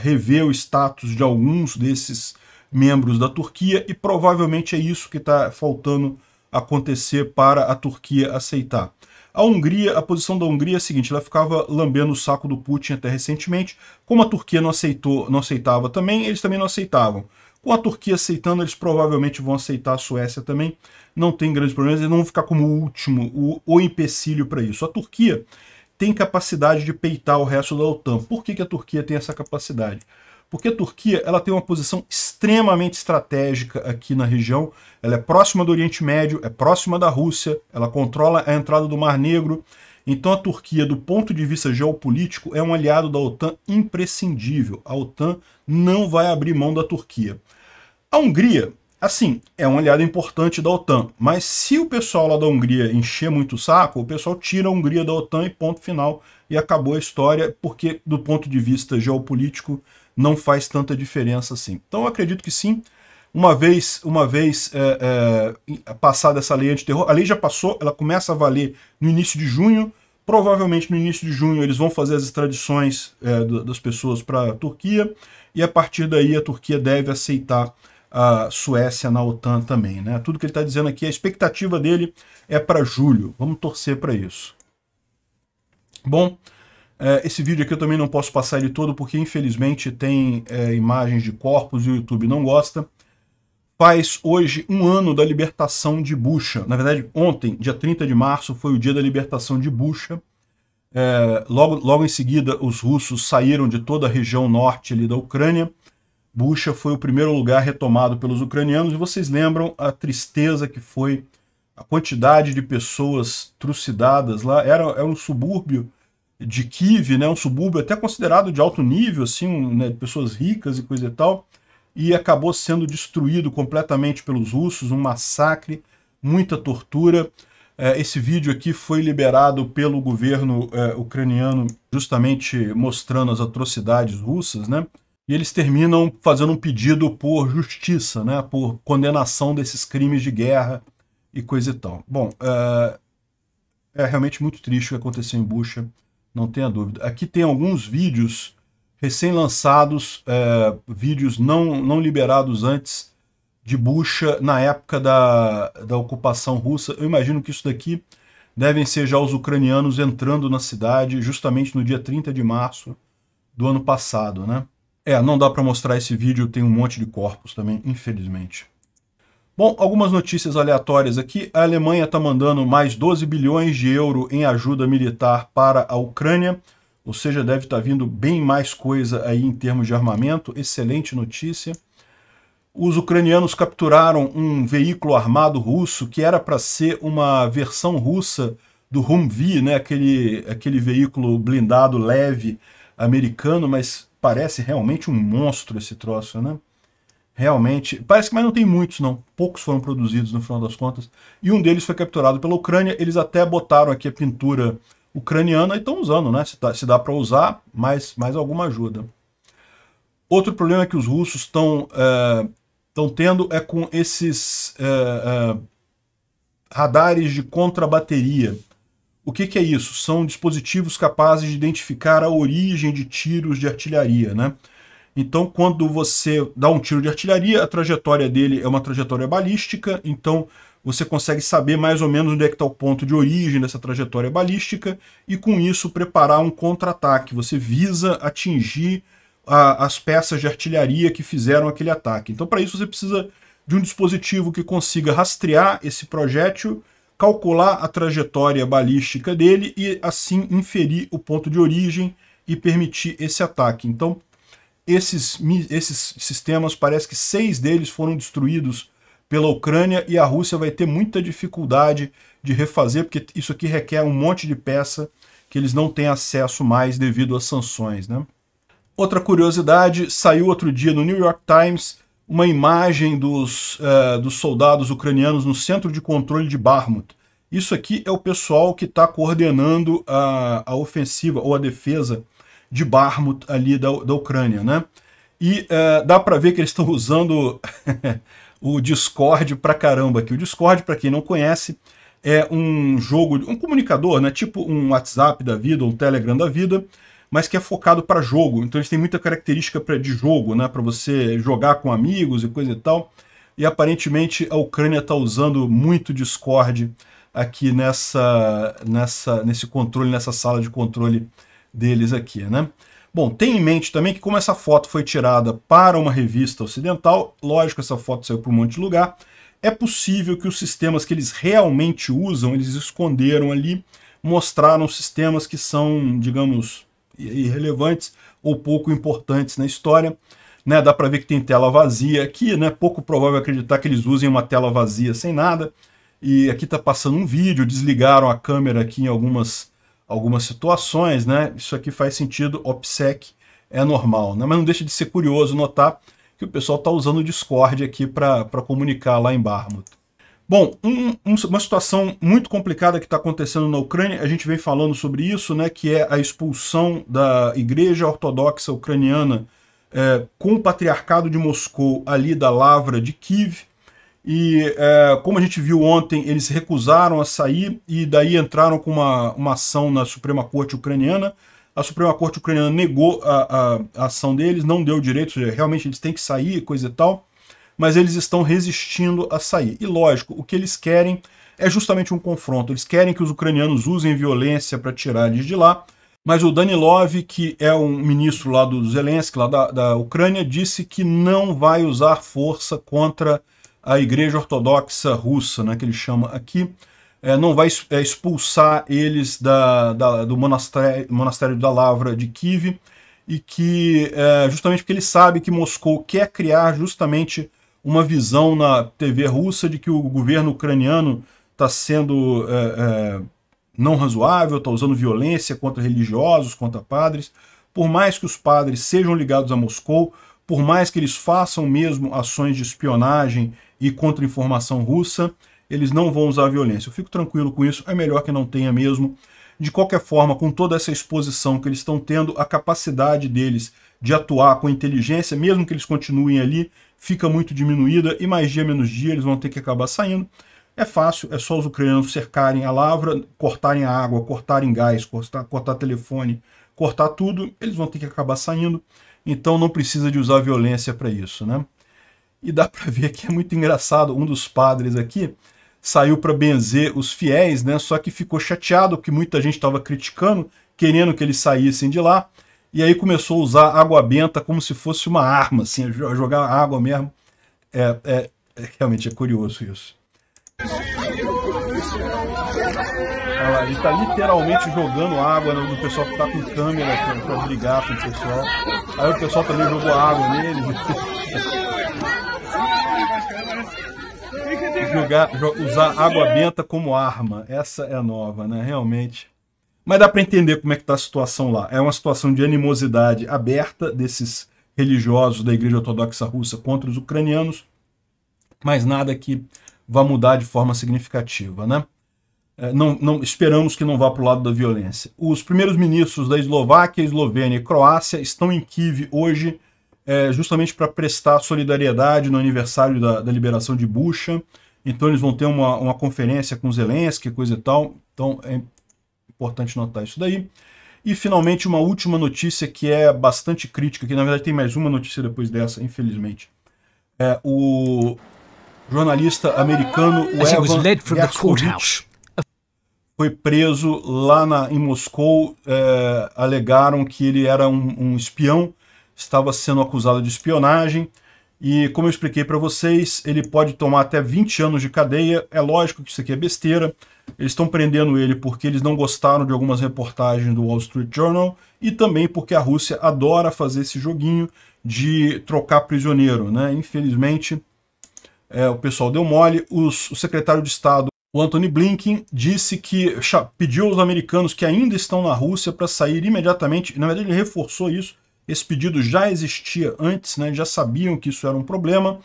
rever o status de alguns desses membros da Turquia e provavelmente é isso que está faltando acontecer para a Turquia aceitar. A Hungria, a posição da Hungria é a seguinte, ela ficava lambendo o saco do Putin até recentemente. Como a Turquia não, aceitou, não aceitava também, eles também não aceitavam. Com a Turquia aceitando, eles provavelmente vão aceitar a Suécia também. Não tem grandes problemas, eles não vão ficar como o último, o, o empecilho para isso. A Turquia tem capacidade de peitar o resto da OTAN. Por que, que a Turquia tem essa capacidade? porque a Turquia ela tem uma posição extremamente estratégica aqui na região. Ela é próxima do Oriente Médio, é próxima da Rússia, ela controla a entrada do Mar Negro. Então a Turquia, do ponto de vista geopolítico, é um aliado da OTAN imprescindível. A OTAN não vai abrir mão da Turquia. A Hungria, assim, é um aliado importante da OTAN, mas se o pessoal lá da Hungria encher muito o saco, o pessoal tira a Hungria da OTAN e ponto final, e acabou a história, porque do ponto de vista geopolítico, não faz tanta diferença assim. Então eu acredito que sim. Uma vez, uma vez é, é, passada essa lei terror a lei já passou, ela começa a valer no início de junho. Provavelmente no início de junho eles vão fazer as extradições é, das pessoas para a Turquia, e a partir daí a Turquia deve aceitar a Suécia na OTAN também. Né? Tudo que ele está dizendo aqui, a expectativa dele é para julho. Vamos torcer para isso. Bom, é, esse vídeo aqui eu também não posso passar ele todo, porque infelizmente tem é, imagens de corpos e o YouTube não gosta. Faz hoje um ano da libertação de Bucha. Na verdade, ontem, dia 30 de março, foi o dia da libertação de Bucha. É, logo, logo em seguida, os russos saíram de toda a região norte ali da Ucrânia. Bucha foi o primeiro lugar retomado pelos ucranianos, e vocês lembram a tristeza que foi a quantidade de pessoas trucidadas lá. Era, era um subúrbio de Kiev, né, um subúrbio até considerado de alto nível, assim, né, de pessoas ricas e coisa e tal, e acabou sendo destruído completamente pelos russos, um massacre, muita tortura. É, esse vídeo aqui foi liberado pelo governo é, ucraniano, justamente mostrando as atrocidades russas, né? E eles terminam fazendo um pedido por justiça, né? Por condenação desses crimes de guerra e coisa e tal. Bom, é, é realmente muito triste o que aconteceu em Bucha não tenha dúvida. Aqui tem alguns vídeos recém-lançados, é, vídeos não, não liberados antes de bucha na época da, da ocupação russa. Eu imagino que isso daqui devem ser já os ucranianos entrando na cidade justamente no dia 30 de março do ano passado, né? É, não dá para mostrar esse vídeo, tem um monte de corpos também, infelizmente. Bom, algumas notícias aleatórias aqui. A Alemanha está mandando mais 12 bilhões de euro em ajuda militar para a Ucrânia, ou seja, deve estar tá vindo bem mais coisa aí em termos de armamento. Excelente notícia. Os ucranianos capturaram um veículo armado russo que era para ser uma versão russa do Humvee, né? aquele, aquele veículo blindado leve americano, mas parece realmente um monstro esse troço, né? realmente. Parece que mas não tem muitos, não. Poucos foram produzidos no final das contas. E um deles foi capturado pela Ucrânia. Eles até botaram aqui a pintura ucraniana e estão usando, né? Se dá, se dá para usar, mais, mais alguma ajuda. Outro problema que os russos estão estão é, tendo é com esses é, é, radares de contrabateria. O que, que é isso? São dispositivos capazes de identificar a origem de tiros de artilharia, né? Então, quando você dá um tiro de artilharia, a trajetória dele é uma trajetória balística, então você consegue saber mais ou menos onde é que está o ponto de origem dessa trajetória balística e, com isso, preparar um contra-ataque. Você visa atingir a, as peças de artilharia que fizeram aquele ataque. Então, para isso, você precisa de um dispositivo que consiga rastrear esse projétil, calcular a trajetória balística dele e, assim, inferir o ponto de origem e permitir esse ataque. Então, esses, esses sistemas, parece que seis deles foram destruídos pela Ucrânia e a Rússia vai ter muita dificuldade de refazer, porque isso aqui requer um monte de peça que eles não têm acesso mais devido às sanções. Né? Outra curiosidade, saiu outro dia no New York Times uma imagem dos, uh, dos soldados ucranianos no centro de controle de Barmut. Isso aqui é o pessoal que está coordenando a, a ofensiva ou a defesa de Barmut ali da, da Ucrânia, né? E uh, dá para ver que eles estão usando o Discord pra caramba aqui. O Discord, para quem não conhece, é um jogo, um comunicador, né? Tipo um WhatsApp da vida, um Telegram da vida, mas que é focado para jogo. Então eles têm muita característica pra, de jogo, né? Para você jogar com amigos e coisa e tal. E aparentemente a Ucrânia está usando muito Discord aqui nessa, nessa, nesse controle, nessa sala de controle deles aqui, né? Bom, tem em mente também que como essa foto foi tirada para uma revista ocidental, lógico, essa foto saiu para um monte de lugar, é possível que os sistemas que eles realmente usam, eles esconderam ali, mostraram sistemas que são, digamos, irrelevantes ou pouco importantes na história. Né, dá para ver que tem tela vazia aqui, né, pouco provável acreditar que eles usem uma tela vazia sem nada. E aqui está passando um vídeo, desligaram a câmera aqui em algumas algumas situações, né? Isso aqui faz sentido, OPSEC é normal, né? Mas não deixa de ser curioso notar que o pessoal está usando o Discord aqui para comunicar lá em Barmut. Bom, um, um, uma situação muito complicada que está acontecendo na Ucrânia, a gente vem falando sobre isso, né, que é a expulsão da Igreja Ortodoxa Ucraniana é, com o Patriarcado de Moscou ali da Lavra de Kiev, e é, como a gente viu ontem, eles recusaram a sair e daí entraram com uma, uma ação na Suprema Corte Ucraniana. A Suprema Corte Ucraniana negou a, a, a ação deles, não deu direito, é, realmente eles têm que sair, coisa e tal, mas eles estão resistindo a sair. E lógico, o que eles querem é justamente um confronto. Eles querem que os ucranianos usem violência para tirar eles de lá, mas o Danilov, que é um ministro lá do Zelensky, lá da, da Ucrânia, disse que não vai usar força contra a Igreja Ortodoxa Russa, né, que ele chama aqui, é, não vai é, expulsar eles da, da, do monastério, monastério da Lavra de Kiev, e que, é, justamente porque ele sabe que Moscou quer criar justamente uma visão na TV russa de que o governo ucraniano está sendo é, é, não razoável, está usando violência contra religiosos, contra padres. Por mais que os padres sejam ligados a Moscou, por mais que eles façam mesmo ações de espionagem e contra-informação russa, eles não vão usar violência. Eu fico tranquilo com isso, é melhor que não tenha mesmo. De qualquer forma, com toda essa exposição que eles estão tendo, a capacidade deles de atuar com inteligência, mesmo que eles continuem ali, fica muito diminuída e mais dia menos dia eles vão ter que acabar saindo. É fácil, é só os ucranianos cercarem a lavra, cortarem a água, cortarem gás, cortar, cortar telefone, cortar tudo, eles vão ter que acabar saindo então não precisa de usar violência para isso, né? E dá para ver que é muito engraçado, um dos padres aqui saiu para benzer os fiéis, né? Só que ficou chateado porque muita gente estava criticando, querendo que eles saíssem de lá. E aí começou a usar água benta como se fosse uma arma, assim, jogar água mesmo. É, é, é, realmente é curioso isso. Ela está literalmente jogando água no pessoal que está com câmera para brigar com o pessoal. Aí o pessoal também jogou água nele. Jogar, usar água benta como arma. Essa é nova, né? Realmente. Mas dá para entender como é que está a situação lá. É uma situação de animosidade aberta desses religiosos da Igreja Ortodoxa Russa contra os ucranianos, mas nada que vá mudar de forma significativa, né? É, não, não, esperamos que não vá para o lado da violência. Os primeiros ministros da Eslováquia, Eslovênia e Croácia estão em Kiev hoje, é, justamente para prestar solidariedade no aniversário da, da, liberação de Bucha. Então eles vão ter uma, uma conferência com Zelensky, coisa e tal. Então é importante notar isso daí. E finalmente uma última notícia que é bastante crítica, que na verdade tem mais uma notícia depois dessa, infelizmente. É, o jornalista americano o Evan Gershkovich, foi preso lá na, em Moscou, é, alegaram que ele era um, um, espião, estava sendo acusado de espionagem, e como eu expliquei para vocês, ele pode tomar até 20 anos de cadeia, é lógico que isso aqui é besteira, eles estão prendendo ele porque eles não gostaram de algumas reportagens do Wall Street Journal, e também porque a Rússia adora fazer esse joguinho de trocar prisioneiro, né? Infelizmente, é, o pessoal deu mole, os, o secretário de Estado o Anthony Blinken disse que pediu aos americanos que ainda estão na Rússia para sair imediatamente. Na verdade, ele reforçou isso. Esse pedido já existia antes, né? já sabiam que isso era um problema.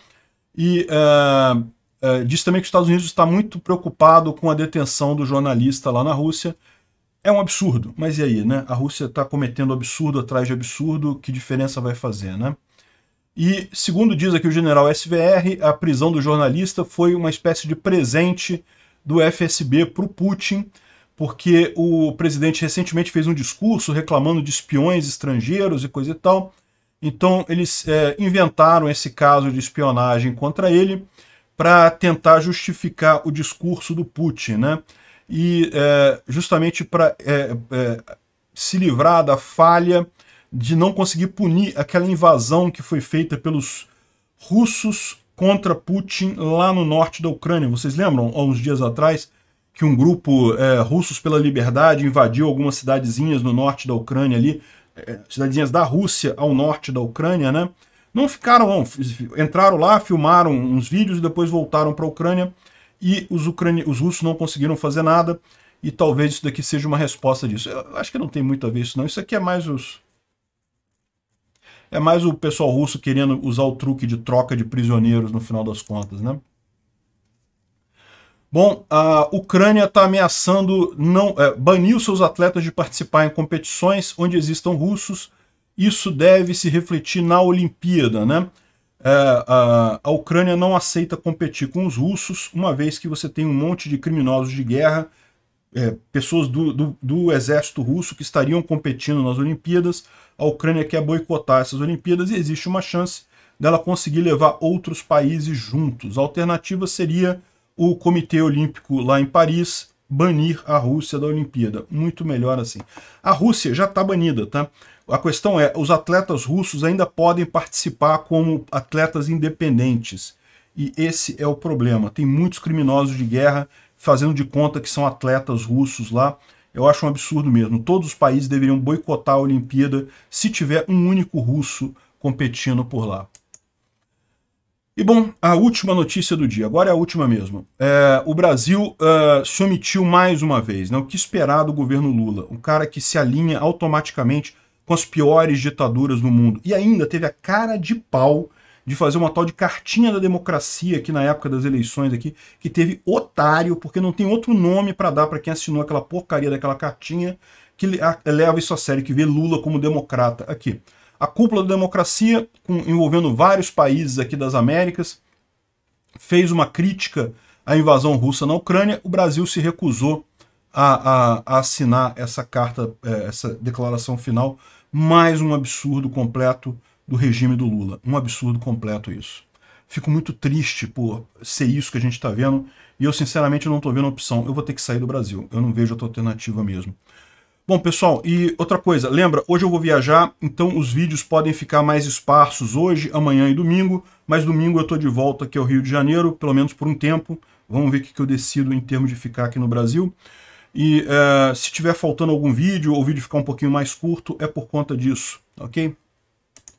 E uh, é, uh, é, disse também que os Estados Unidos está muito preocupado com a detenção do jornalista lá na Rússia. É um absurdo, mas e aí, né? A Rússia está cometendo absurdo atrás de absurdo, que diferença vai fazer, né? E, segundo diz aqui o general SVR, a prisão do jornalista foi uma espécie de presente do FSB para o Putin, porque o presidente recentemente fez um discurso reclamando de espiões estrangeiros e coisa e tal. Então, eles é, inventaram esse caso de espionagem contra ele para tentar justificar o discurso do Putin, né? E é, justamente para é, é, se livrar da falha de não conseguir punir aquela invasão que foi feita pelos russos contra Putin lá no norte da Ucrânia. Vocês lembram, há uns dias atrás, que um grupo é, russos pela liberdade invadiu algumas cidadezinhas no norte da Ucrânia ali, é, cidadezinhas da Rússia ao norte da Ucrânia, né? Não ficaram, não, entraram lá, filmaram uns vídeos e depois voltaram para a Ucrânia e os, ucrani os russos não conseguiram fazer nada e talvez isso daqui seja uma resposta disso. Eu acho que não tem muito a ver isso não, isso aqui é mais os, é mais o pessoal russo querendo usar o truque de troca de prisioneiros no final das contas, né? Bom, a Ucrânia está ameaçando não é, banir seus atletas de participar em competições onde existam russos. Isso deve se refletir na Olimpíada, né? É, a, a Ucrânia não aceita competir com os russos, uma vez que você tem um monte de criminosos de guerra é, pessoas do, do, do, exército russo que estariam competindo nas Olimpíadas. A Ucrânia quer boicotar essas Olimpíadas e existe uma chance dela conseguir levar outros países juntos. A alternativa seria o Comitê Olímpico lá em Paris banir a Rússia da Olimpíada. Muito melhor assim. A Rússia já está banida, tá? A questão é, os atletas russos ainda podem participar como atletas independentes. E esse é o problema. Tem muitos criminosos de guerra fazendo de conta que são atletas russos lá. Eu acho um absurdo mesmo. Todos os países deveriam boicotar a Olimpíada se tiver um único russo competindo por lá. E bom, a última notícia do dia, agora é a última mesmo. É, o Brasil uh, se omitiu mais uma vez, né? o que esperar do governo Lula, um cara que se alinha automaticamente com as piores ditaduras do mundo e ainda teve a cara de pau de fazer uma tal de cartinha da democracia aqui na época das eleições aqui, que teve otário, porque não tem outro nome para dar para quem assinou aquela porcaria daquela cartinha que leva isso a sério, que vê Lula como democrata aqui. A cúpula da democracia, com, envolvendo vários países aqui das Américas, fez uma crítica à invasão russa na Ucrânia, o Brasil se recusou a, a, a assinar essa carta, eh, essa declaração final, mais um absurdo completo, do regime do Lula. Um absurdo completo isso. Fico muito triste por ser isso que a gente está vendo e eu sinceramente não estou vendo opção. Eu vou ter que sair do Brasil. Eu não vejo outra alternativa mesmo. Bom, pessoal, e outra coisa, lembra, hoje eu vou viajar, então os vídeos podem ficar mais esparsos hoje, amanhã e domingo, mas domingo eu estou de volta aqui ao Rio de Janeiro, pelo menos por um tempo, vamos ver o que eu decido em termos de ficar aqui no Brasil. E uh, se tiver faltando algum vídeo, ou o vídeo ficar um pouquinho mais curto, é por conta disso, ok?